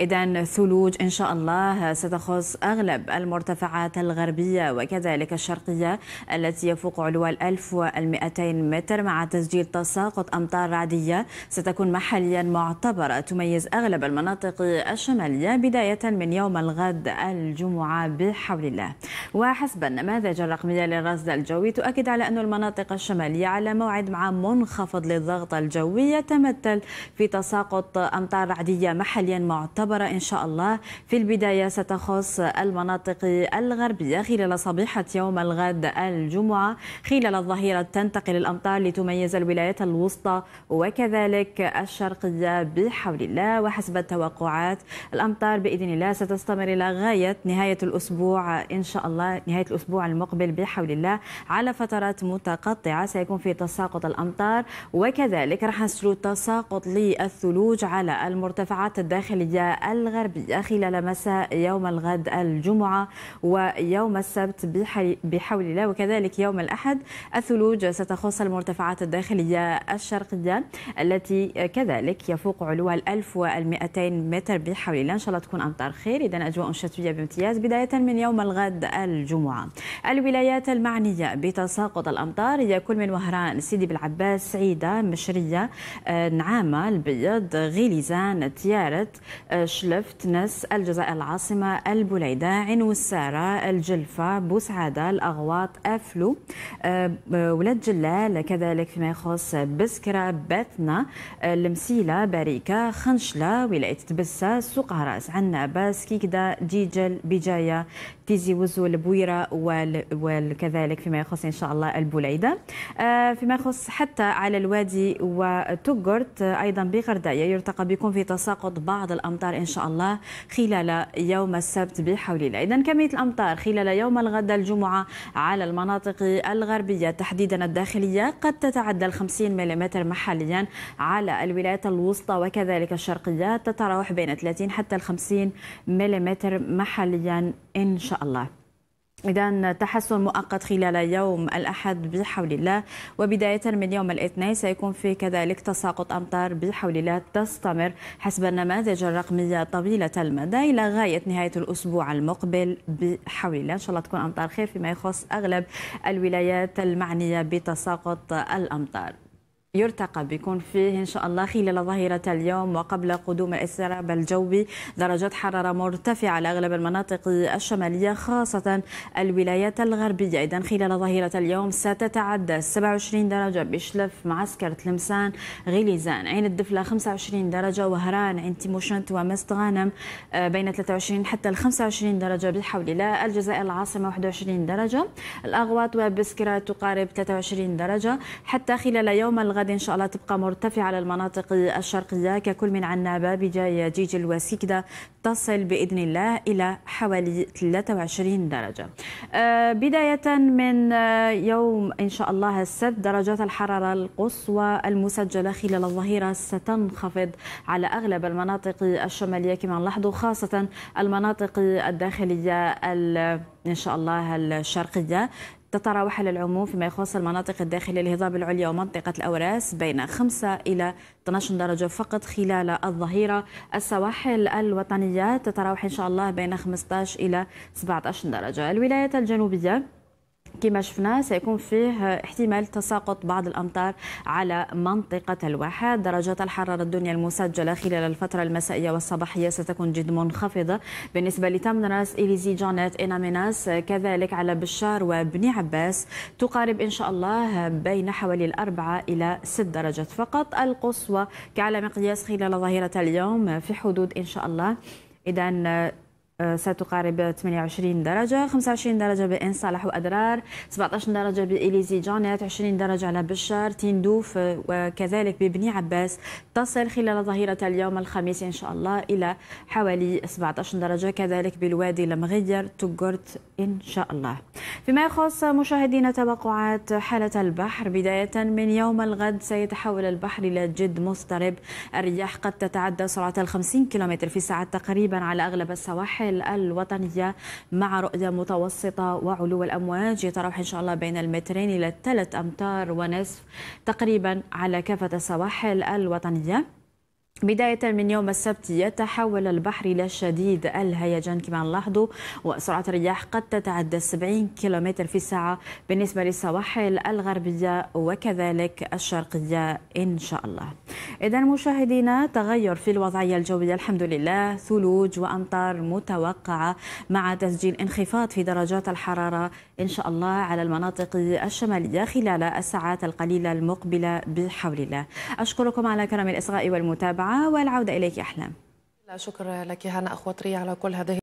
إذا ثلوج إن شاء الله ستخص أغلب المرتفعات الغربية وكذلك الشرقية التي يفوق علو 1200 متر مع تسجيل تساقط أمطار رعدية ستكون محليا معتبرة تميز أغلب المناطق الشمالية بداية من يوم الغد الجمعة بحول الله وحسب النماذج الرقمية للرصد الجوي تؤكد على أن المناطق الشمالية على موعد مع منخفض للضغط الجوي يتمثل في تساقط أمطار رعدية محلية حاليا معتبرة إن شاء الله في البداية ستخص المناطق الغربية خلال صبيحة يوم الغد الجمعة خلال الظهيرة تنتقل الأمطار لتميز الولايات الوسطى وكذلك الشرقية بحول الله وحسب التوقعات الأمطار بإذن الله ستستمر إلى غاية نهاية الأسبوع إن شاء الله نهاية الأسبوع المقبل بحول الله على فترات متقطعة سيكون في تساقط الأمطار وكذلك راح نسلو تساقط للثلوج على المرتفعات الداخلية الغربية خلال مساء يوم الغد الجمعة ويوم السبت بحول الله وكذلك يوم الأحد الثلوج ستخص المرتفعات الداخلية الشرقية التي كذلك يفوق علوها ال 1200 متر بحول الله إن شاء الله تكون أمطار خير إذا أجواء شتوية بامتياز بداية من يوم الغد الجمعة الولايات المعنية بتساقط الأمطار هي كل من وهران سيدي بالعباس سعيدة مشرية آه، نعامة البيض غليزان تيار جزيرة آه، شلفت نس الجزائر العاصمة البليدة عين والسارة الجلفة بوسعادة الأغواط أفلو آه، آه، ولاد جلال كذلك فيما يخص بسكرة بثنا المسيلة باريكة خنشلة ولاية تبسة سوق عراس عنابة سكيكده ديجل بجاية تيزي وزو البويرة وكذلك فيما يخص إن شاء الله البليدة فيما يخص حتى على الوادي وتقرت أيضا بغرداية يرتقى بكم في تساقط بعض الأمطار إن شاء الله خلال يوم السبت بحول الله إذا كمية الأمطار خلال يوم الغد الجمعة على المناطق الغربية تحديدا الداخلية قد تتعدى ال 50 ملم محليا على الولايات الوسطى وكذلك الشرقية تتراوح بين 30 حتى ال 50 ملم محليا إن شاء الله إذا تحسن مؤقت خلال يوم الأحد بحول الله وبداية من يوم الاثنين سيكون في كذلك تساقط أمطار بحول الله تستمر حسب النماذج الرقمية طويلة المدى إلى غاية نهاية الأسبوع المقبل بحول الله إن شاء الله تكون أمطار خير فيما يخص أغلب الولايات المعنية بتساقط الأمطار يرتقب بيكون فيه إن شاء الله خلال ظهيرة اليوم وقبل قدوم السراب الجوي درجات حرارة مرتفعة على أغلب المناطق الشمالية خاصة الولايات الغربية إذا خلال ظهيرة اليوم ستتعدى 27 درجة بشلف معسكر تلمسان غليزان عين الدفلة 25 درجة وهران عين تيموشنت ومست غانم آه، بين 23 حتى ال 25 درجة بحول الله الجزائر العاصمة 21 درجة الأغواط وبسكرة تقارب 23 درجة حتى خلال يوم الغد غد إن شاء الله تبقى مرتفعة على المناطق الشرقية ككل من عنابة بداية جيجل الوسيكدة تصل بإذن الله إلى حوالي 23 درجة آه، بداية من آه، يوم إن شاء الله السبت درجات الحرارة القصوى المسجلة خلال الظهيرة ستنخفض على أغلب المناطق الشمالية كما نلاحظ خاصة المناطق الداخلية إن شاء الله الشرقية تتراوح للعموم فيما يخص المناطق الداخلية الهضاب العليا ومنطقة الأوراس بين 5 إلى 12 درجة فقط خلال الظهيرة السواحل الوطنية تتراوح إن شاء الله بين 15 إلى 17 درجة الولايات الجنوبية كما شفنا سيكون فيه احتمال تساقط بعض الأمطار على منطقة الواحات درجات الحرارة الدنيا المسجلة خلال الفترة المسائية والصباحية ستكون جد منخفضة بالنسبة لتمنراس إليزي جانيت إناميناس كذلك على بشار وبني عباس تقارب إن شاء الله بين حوالي الأربعة إلى ست درجات فقط القصوى كعلى مقياس خلال ظهيرة اليوم في حدود إن شاء الله إذا ستقارب 28 درجة 25 درجة بإن صالح وأدرار 17 درجة بإليزي جانيت 20 درجة على بشار تندوف وكذلك ببني عباس تصل خلال ظهيرة اليوم الخميس إن شاء الله إلى حوالي 17 درجة كذلك بالوادي المغير تقرت إن شاء الله فيما يخص مشاهدينا توقعات حالة البحر بداية من يوم الغد سيتحول البحر إلى جد مضطرب الرياح قد تتعدى سرعة 50 كم في الساعة تقريبا على أغلب السواحل الأرذل الوطنية مع رؤية متوسطة وعلو الأمواج يتراوح إن شاء الله بين المترين إلى ثلاث أمتار ونصف تقريبا على كافة السواحل الوطنية بداية من يوم السبت يتحول البحر إلى شديد الهيجان كما نلاحظوا وسرعة الرياح قد تتعدى 70 كم في الساعة بالنسبة للسواحل الغربية وكذلك الشرقية إن شاء الله إذا مشاهدينا تغير في الوضعية الجوية الحمد لله ثلوج وأمطار متوقعة مع تسجيل انخفاض في درجات الحرارة إن شاء الله على المناطق الشمالية خلال الساعات القليلة المقبلة بحول الله أشكركم على كرم الإصغاء والمتابعة والعودة إليك أحلام شكرا لك هنا أخوة على كل هذه